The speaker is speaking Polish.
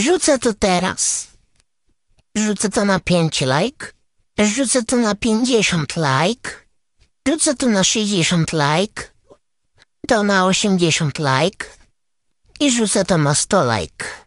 Rzucę to teraz. Rzucę to na 5 like. Rzucę to na 50 like. Rzucę to na 60 like. To na 80 like. I rzucę to na 100 like.